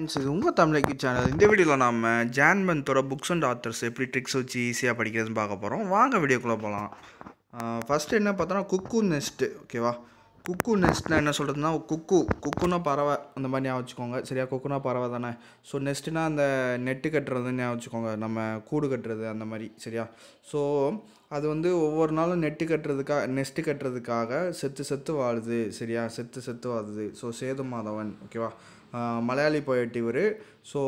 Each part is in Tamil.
இது உங்கள் தமிழக்கு சேனல் இந்த வீடியோவில் நாம் ஜான்மந்தோட புக்ஸ் அண்ட் ஆத்தர்ஸ் எப்படி ட்ரிக்ஸ் வச்சு ஈஸியாக படிக்கிறதுன்னு பார்க்க போகிறோம் வாங்க வீடியோக்குள்ளே போகலாம் ஃபஸ்ட்டு என்ன பார்த்தோன்னா குக்கு நெஸ்ட்டு ஓகேவா குக்கு நெஸ்ட்னா என்ன சொல்கிறதுனா குக்கு குக்குனா பறவை அந்த மாதிரி ஞாபகம் வச்சுக்கோங்க சரியா குக்குனா பறவை தானே ஸோ நெஸ்ட்டுனா அந்த நெட்டு கட்டுறதுன்னு ஞாபகம் வச்சுக்கோங்க நம்ம கூடு கட்டுறது அந்த மாதிரி சரியா ஸோ அது வந்து ஒவ்வொரு நாளும் நெட்டு கட்டுறதுக்காக நெஸ்ட்டு கட்டுறதுக்காக செத்து செத்து வாழுது சரியா செத்து செத்து வாழுது ஸோ சேது மாதவன் ஓகேவா மலையாளி போயிட்டு இவர் ஸோ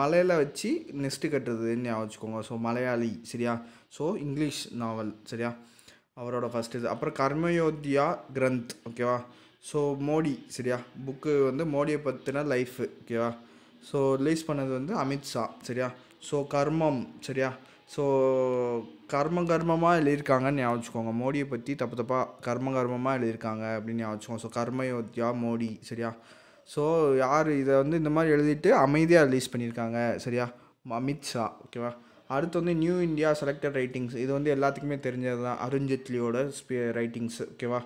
மலையில் வச்சு நெஸ்ட்டு கட்டுறதுன்னு ஞாபகம் வச்சுக்கோங்க ஸோ மலையாளி சரியா ஸோ இங்கிலீஷ் நாவல் சரியா அவரோட ஃபஸ்ட் இது அப்புறம் கர்மயோத்தியா கிரந்த் ஓகேவா ஸோ மோடி சரியா புக்கு வந்து மோடியை பற்றின லைஃபு ஓகேவா ஸோ ரிலீஸ் பண்ணது வந்து அமித்ஷா சரியா ஸோ கர்மம் சரியா ஸோ கர்ம கர்மமாக எழுதியிருக்காங்கன்னு ஞாபகத்துக்கோங்க மோடியை பற்றி தப்பு தப்பாக கர்ம கர்மமாக எழுதியிருக்காங்க அப்படின்னு ஞாபகத்துக்கோங்க ஸோ கர்மயோத்தியா மோடி சரியா ஸோ யார் இதை வந்து இந்த மாதிரி எழுதிட்டு அமைதியாக ரிலீஸ் பண்ணியிருக்காங்க சரியா அமித்ஷா ஓகேவா அடுத்து வந்து நியூ இந்தியா செலக்டட் ரைட்டிங்ஸ் இது வந்து எல்லாத்துக்குமே தெரிஞ்சது தான் அருண்ஜேட்லியோட ஸ்பீ ரைட்டிங்ஸ் ஓகேவா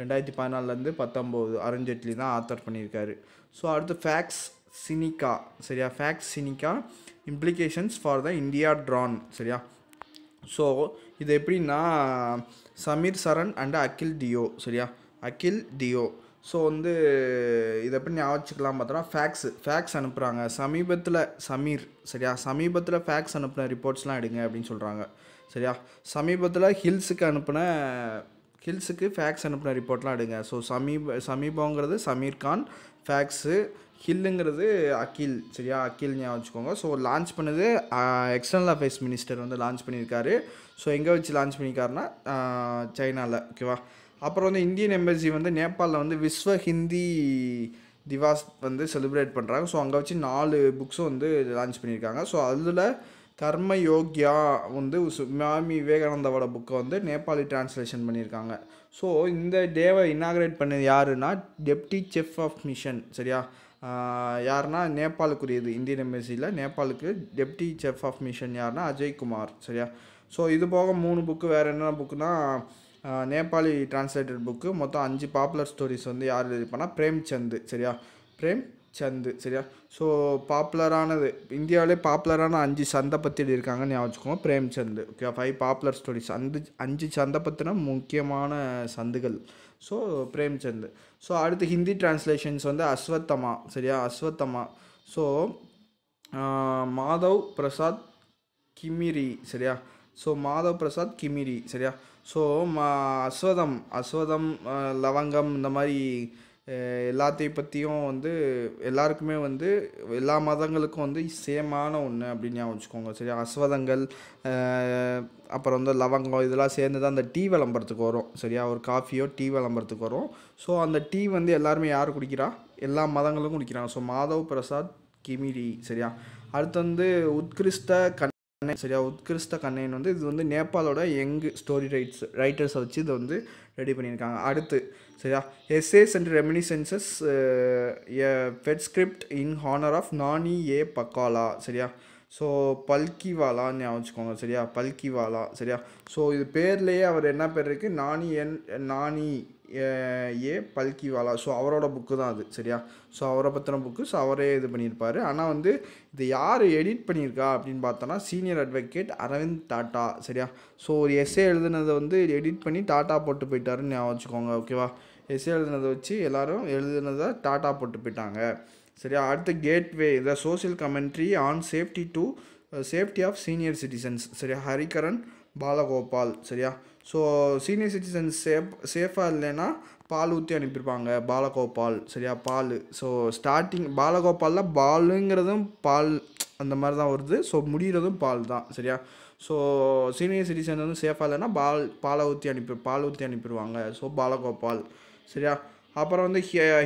ரெண்டாயிரத்தி பதினாலேருந்து பத்தொம்போது அருண்ஜேட்லி தான் ஆத்தர் பண்ணியிருக்காரு ஸோ அடுத்து ஃபேக்ஸ் சினிகா சரியா Pax Sinica implications for the India dragon சரியா ஸோ இது எப்படின்னா சமீர் சரண் அண்ட் அகில் தியோ சரியா அகில் தியோ ஸோ வந்து இதை எப்படி ஞாபகம் பார்த்தோன்னா ஃபேக்ஸு ஃபேக்ஸ் அனுப்புகிறாங்க சமீபத்தில் சமீர் சரியா சமீபத்தில் ஃபேக்ஸ் அனுப்பின ரிப்போர்ட்ஸ்லாம் எடுங்க அப்படின்னு சொல்கிறாங்க சரியா சமீபத்தில் ஹில்ஸுக்கு அனுப்பின ஹில்ஸுக்கு ஃபேக்ஸ் அனுப்பின ரிப்போர்ட்லாம் எடுங்க ஸோ சமீப சமீபங்கிறது சமீர் கான் ஃபேக்ஸு ஹில்லுங்கிறது அக்கில் சரியா அகில் ஞாபகம் வச்சுக்கோங்க ஸோ லான்ச் பண்ணது எக்ஸ்டர்னல் அஃபேர்ஸ் மினிஸ்டர் வந்து லான்ச் பண்ணியிருக்காரு ஸோ எங்கே வச்சு லான்ச் பண்ணியிருக்காருன்னா சைனாவில் ஓகேவா அப்புறம் வந்து இந்தியன் எம்பசி வந்து நேபாளில் வந்து விஸ்வ ஹிந்தி திவாஸ் வந்து செலிப்ரேட் பண்ணுறாங்க ஸோ அங்கே வச்சு நாலு புக்ஸும் வந்து லான்ச் பண்ணியிருக்காங்க ஸோ அதில் கர்ம யோக்யா வந்து சுவாமி விவேகானந்தாவோட புக்கை வந்து நேபாளி டிரான்ஸ்லேஷன் பண்ணியிருக்காங்க ஸோ இந்த டேவை இனாகிரேட் பண்ணது யாருன்னா டெப்டி செஃப் ஆஃப் மிஷன் சரியா யாருன்னா நேபாளுக்குரியது இந்தியன் எம்பசியில் நேபாளுக்கு டெப்டி செஃப் ஆஃப் மிஷன் யாருன்னா அஜய்குமார் சரியா ஸோ இது போக மூணு புக்கு வேறு என்னென்ன புக்குனால் நேபாளி டிரான்ஸ்லேட்டட் புக்கு மொத்தம் அஞ்சு பாப்புலர் ஸ்டோரிஸ் வந்து யார் எழுதிப்பானா சந்து சரியா பிரேம் சந்து சரியா ஸோ பாப்புலரானது இந்தியாவிலே பாப்புலரான அஞ்சு சந்தை பற்றி இருக்காங்கன்னு ஞாபகம் சந்து ஓகே ஃபைவ் பாப்புலர் ஸ்டோரிஸ் அஞ்சு அஞ்சு சந்தை பற்றின முக்கியமான சந்துகள் ஸோ சந்து ஸோ அடுத்து ஹிந்தி டிரான்ஸ்லேஷன்ஸ் வந்து அஸ்வத்தமா சரியா அஸ்வத்தமா ஸோ மாதவ் பிரசாத் கிமிரி சரியா ஸோ மாதவ் பிரசாத் கிமிரி சரியா ஸோ அஸ்வதம் அஸ்வதம் லவங்கம் இந்த மாதிரி எல்லாத்தையும் பற்றியும் வந்து எல்லாருக்குமே வந்து எல்லா மதங்களுக்கும் வந்து சேமான ஒன்று அப்படின்னு ஞாபகம் வச்சுக்கோங்க சரியா அஸ்வதங்கள் அப்புறம் வந்து லவங்கம் இதெல்லாம் சேர்ந்து தான் அந்த டீ விளம்பரத்துக்கு வரும் சரியா ஒரு காஃபியோ டீ விளம்பரத்துக்கு வரும் ஸோ அந்த டீ வந்து எல்லாருமே யார் குடிக்கிறா எல்லா மதங்களும் குடிக்கிறாங்க ஸோ மாதவ் பிரசாத் கிமிரி சரியா அடுத்து வந்து உத்கிருஷ்ட கண் கண்ணை சரியா உத்கிருஷ்ட கண்ணைன் வந்து இது வந்து நேபாளோட யங் ஸ்டோரி ரைட்ஸ் ரைட்டர்ஸை வச்சு இதை வந்து ரெடி பண்ணியிருக்காங்க அடுத்து சரியா essays and reminiscences Festschrift in honour of Nani A Palkhivala சரியா ஸோ பல்கிவாலான்னு ஞாபகம் வச்சுக்கோங்க சரியா பல்கிவாலா சரியா ஸோ இது பேர்லேயே அவர் என்ன பேர் இருக்குது நானி என் நானி ஏ பல்கிவாலா ஸோ அவரோட புக்கு தான் அது சரியா ஸோ அவரை பற்றின புக்கு ஸோ அவரே இது பண்ணியிருப்பார் ஆனால் வந்து இது யார் எடிட் பண்ணியிருக்கா அப்படின்னு பார்த்தோன்னா சீனியர் அட்வொகேட் அரவிந்த் டாட்டா சரியா ஸோ ஒரு எஸ்ஏ எழுதுனதை வந்து எடிட் பண்ணி டாட்டா போட்டு போயிட்டாருன்னு ஞாபகம் வச்சுக்கோங்க ஓகேவா எஸ்ஏ எழுதுனதை வச்சு எல்லோரும் எழுதுனதை டாட்டா போட்டு போயிட்டாங்க சரியா அடுத்து gateway the social commentary on safety to safety of senior citizens சரியா ஹரிகரன் பாலகோபால் சரியா ஸோ சீனியர் சிட்டிசன் சேஃப் சேஃபாக இல்லைன்னா பால் ஊற்றி அனுப்பியிருப்பாங்க பாலகோபால் சரியா பால் ஸோ ஸ்டார்டிங் பாலகோபாலில் பாலுங்கிறதும் பால் அந்த மாதிரி தான் வருது ஸோ முடிகிறதும் பால் தான் சரியா ஸோ சீனியர் சிட்டிசன் வந்து சேஃபாக இல்லைன்னா பால் பாலை ஊற்றி அனுப்பி பால் ஊற்றி அனுப்பிடுவாங்க ஸோ பாலகோபால் சரியா அப்புறம் வந்து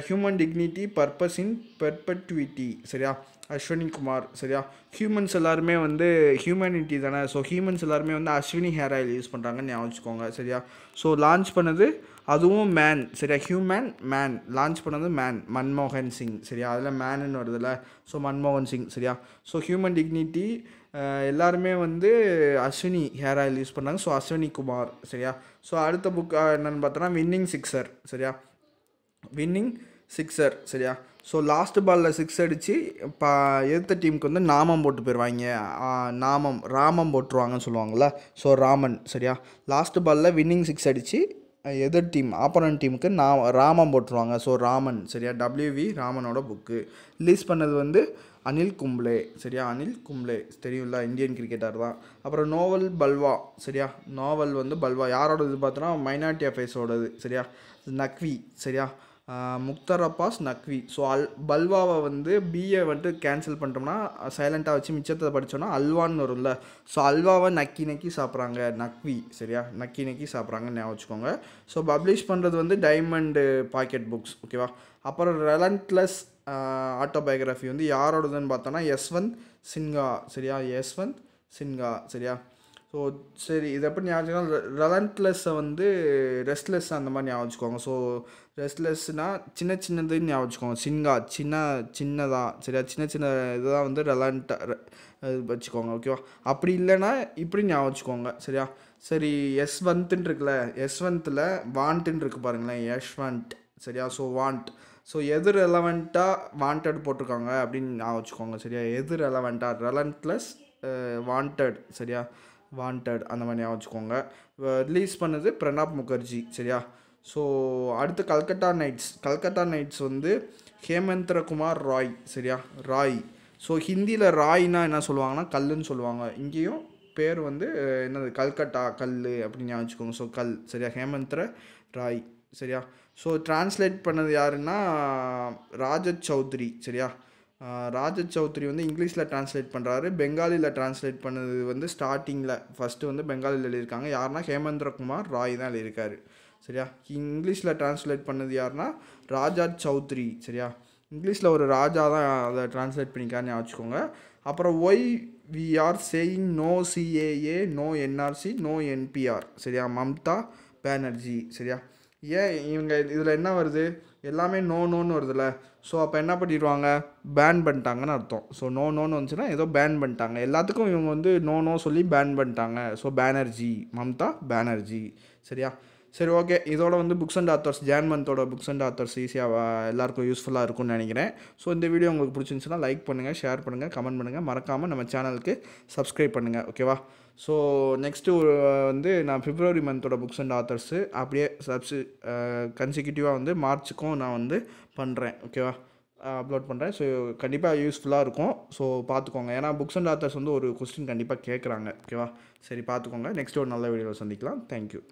human dignity purpose in perpetuity சரியா அஸ்வினி குமார் சரியா ஹியூமன்ஸ் எல்லாருமே வந்து ஹியூமனிட்டி தானே ஸோ ஹியூமன்ஸ் எல்லாருமே வந்து அஸ்வினி ஹேர் ஆயில் யூஸ் பண்ணுறாங்கன்னு ஞாபகம் சரியா ஸோ லான்ச் பண்ணது அதுவும் மேன் சரியா ஹியூமன் மேன் லான்ச் பண்ணது மேன் மன்மோகன் சிங் சரியா அதில் மேனுன்னு வருதுல்ல ஸோ மன்மோகன் சிங் சரியா ஸோ ஹியூமன் டிக்னிட்டி எல்லாருமே வந்து அஸ்வினி ஹேர் ஆயில் யூஸ் பண்ணாங்க ஸோ அஸ்வினி குமார் சரியா ஸோ அடுத்த புக் என்னென்னு பார்த்தோன்னா வின்னிங் சிக்ஸர் சரியா வின்னிங் சிக்ஸர் சரியா ஸோ லாஸ்ட் பாலில் சிக்ஸ் அடித்து இப்போ எதிர்த்த டீமுக்கு வந்து நாமம் போட்டு போயிடுவாங்க நாமம் ராமம் போட்டுருவாங்கன்னு சொல்லுவாங்கள்ல ஸோ ராமன் சரியா லாஸ்ட் பாலில் வின்னிங் சிக்ஸ் அடித்து எதர் டீம் ஆப்போனன்ட் டீமுக்கு நான் ராமம் போட்டுருவாங்க ஸோ ராமன் சரியா டபிள்யூவி ராமனோட புக்கு ரிலீஸ் பண்ணது வந்து அனில் கும்ப்ளே சரியா அனில் கும்ப்ளே தெரியும்ல இந்தியன் கிரிக்கெட்டர் தான் அப்புறம் நோவல் பல்வா சரியா நோவல் வந்து பல்வா யாரோட இது பார்த்தோன்னா மைனாரிட்டி அஃபேர்ஸோடது சரியா நக்வி சரியா முக்தர் அப்பாஸ் நக்வி ஸோ அல் பல்வாவை வந்து பிஏ வந்துட்டு கேன்சல் பண்ணிட்டோம்னா சைலண்ட்டாக வச்சு மிச்சத்தை படித்தோன்னா அல்வான்னு வரும்ல ஸோ அல்வாவை நக்கி நக்கி சாப்பிட்றாங்க நக்வி சரியா நக்கி நக்கி சாப்பிட்றாங்கன்னு ஞாபகம் வச்சுக்கோங்க ஸோ பப்ளிஷ் பண்ணுறது வந்து டைமண்டு பாக்கெட் புக்ஸ் ஓகேவா அப்புறம் ரெலண்ட்லெஸ் ஆட்டோபயோகிராஃபி வந்து யாரோடதுன்னு பார்த்தோன்னா யஸ்வந்த் சின்ஹா சரியா யஸ்வந்த் சின்ஹா சரியா ஸோ சரி இதை எப்படி ஞாபகம் ரெலன்ட்லெஸ்ஸை வந்து ரெஸ்ட்லெஸ் அந்த மாதிரி ஞாபகம் ஸோ ரெஸ்ட்லெஸ்னால் சின்ன சின்னதுன்னு ஞாபகம் சின்கா சின்ன சின்னதாக சரியா சின்ன சின்ன இதுதான் வந்து இது வச்சுக்கோங்க ஓகேவா அப்படி இல்லைன்னா இப்படி ஞாபகம் வச்சுக்கோங்க சரியா சரி வந்துன்னு இருக்குல்ல வந்தில் வாண்ட்டுன்னு இருக்கு பாருங்களேன் யஷ்வந்த் சரியா ஸோ வாண்ட் ஸோ எது ரெலவெண்ட்டாக வாண்டட் போட்டிருக்காங்க அப்படின்னு ஞாபகம் வச்சுக்கோங்க சரியா எது ரெலவெண்ட்டாக ரெலண்ட்லெஸ் வாண்டட் சரியா வாண்டட் அந்த மாதிரி வச்சுக்கோங்க ரிலீஸ் பண்ணது பிரணாப் முகர்ஜி சரியா ஸோ அடுத்து கல்கட்டா நைட்ஸ் கல்கட்டா நைட்ஸ் வந்து ஹேமந்திரகுமார் ராய் சரியா ராய் ஸோ ஹிந்தியில் ராய்னா என்ன சொல்லுவாங்கன்னா கல்லுன்னு சொல்லுவாங்க இங்கேயும் பேர் வந்து என்னது கல்கட்டா கல் அப்படின்னு வச்சுக்கோங்க ஸோ கல் சரியா ஹேமந்திர ராய் சரியா ஸோ டிரான்ஸ்லேட் பண்ணது யாருன்னா ராஜ சௌத்ரி சரியா ராஜ சௌத்ரி வந்து இங்கிலீஷில் ட்ரான்ஸ்லேட் பண்ணுறாரு பெங்காலியில் ட்ரான்ஸ்லேட் பண்ணது வந்து ஸ்டார்டிங்கில் ஃபஸ்ட்டு வந்து பெங்காலியில் எழுதியிருக்காங்க யாருன்னா ஹேமந்திரகுமார் ராய் தான் எழுதியிருக்காரு சரியா இங்கிலீஷில் ட்ரான்ஸ்லேட் பண்ணது யாருன்னா ராஜா சௌத்ரி சரியா இங்கிலீஷில் ஒரு ராஜா தான் அதை ட்ரான்ஸ்லேட் பண்ணிக்கான்னு வச்சுக்கோங்க அப்புறம் why we are saying no CAA no NRC no NPR சரியா மம்தா பேனர்ஜி சரியா ஏன் இவங்க இதில் என்ன வருது எல்லாமே நோ நோன்னு வருதுல்ல ஸோ அப்போ என்ன பண்ணிடுவாங்க பேன் பண்ணிட்டாங்கன்னு அர்த்தம் ஸோ நோ நோன்னு வந்துச்சுன்னா ஏதோ பேன் பண்ணிட்டாங்க எல்லாத்துக்கும் இவங்க வந்து நோ நோ சொல்லி பேன் பண்ணிட்டாங்க ஸோ பேனர்ஜி மம்தா பேனர்ஜி சரியா சரி ஓகே இதோட வந்து புக்ஸ் அண்ட் ஆத்தர்ஸ் ஜான் மந்தோட புக்ஸ் அண்ட் ஆத்தர்ஸ் ஈஸியாக எல்லாருக்கும் யூஸ்ஃபுல்லாக இருக்கும்னு நினைக்கிறேன் ஸோ இந்த வீடியோ உங்களுக்கு பிடிச்சிருந்துச்சுன்னா லைக் பண்ணுங்கள் ஷேர் பண்ணுங்கள் கமெண்ட் பண்ணுங்கள் மறக்காமல் நம்ம சேனலுக்கு சப்ஸ்கிரைப் பண்ணுங்கள் ஓகேவா ஸோ நெக்ஸ்ட்டு வந்து நான் ஃபிப்ரவரி மந்தோட புக்ஸ் அண்ட் ஆத்தர்ஸு அப்படியே சப்ஸி கன்சிக்யூட்டிவாக வந்து மார்ச்சுக்கும் நான் வந்து பண்ணுறேன் ஓகேவா அப்லோட் பண்ணுறேன் ஸோ கண்டிப்பாக யூஸ்ஃபுல்லாக இருக்கும் ஸோ பார்த்துக்கோங்க ஏன்னா புக்ஸ் அண்ட் ஆத்தர்ஸ் வந்து ஒரு கொஸ்டின் கண்டிப்பாக கேட்குறாங்க ஓகேவா சரி பார்த்துக்கோங்க நெக்ஸ்ட் ஒரு நல்ல வீடியோவில் சந்திக்கலாம் தேங்க்யூ